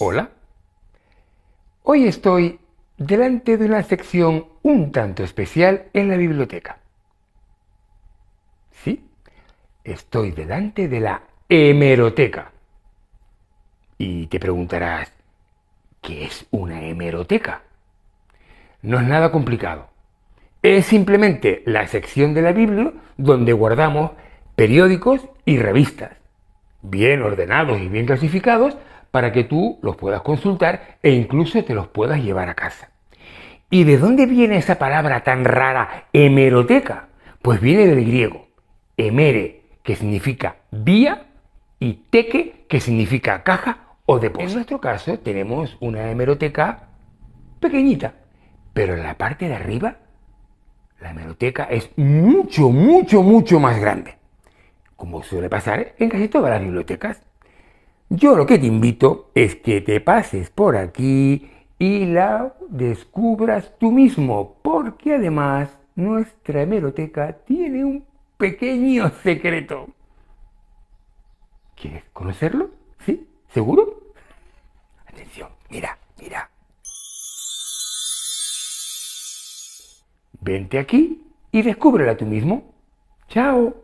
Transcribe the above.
Hola. Hoy estoy delante de una sección un tanto especial en la biblioteca. Sí, estoy delante de la hemeroteca. Y te preguntarás, ¿qué es una hemeroteca? No es nada complicado. Es simplemente la sección de la Biblia donde guardamos periódicos y revistas, bien ordenados y bien clasificados, para que tú los puedas consultar e incluso te los puedas llevar a casa. ¿Y de dónde viene esa palabra tan rara, hemeroteca? Pues viene del griego, hemere, que significa vía, y teque, que significa caja o depósito. En nuestro caso tenemos una hemeroteca pequeñita, pero en la parte de arriba la hemeroteca es mucho, mucho, mucho más grande, como suele pasar en casi todas las bibliotecas. Yo lo que te invito es que te pases por aquí y la descubras tú mismo, porque además nuestra hemeroteca tiene un pequeño secreto. ¿Quieres conocerlo? ¿Sí? ¿Seguro? Atención, mira, mira. Vente aquí y descúbrela tú mismo. Chao.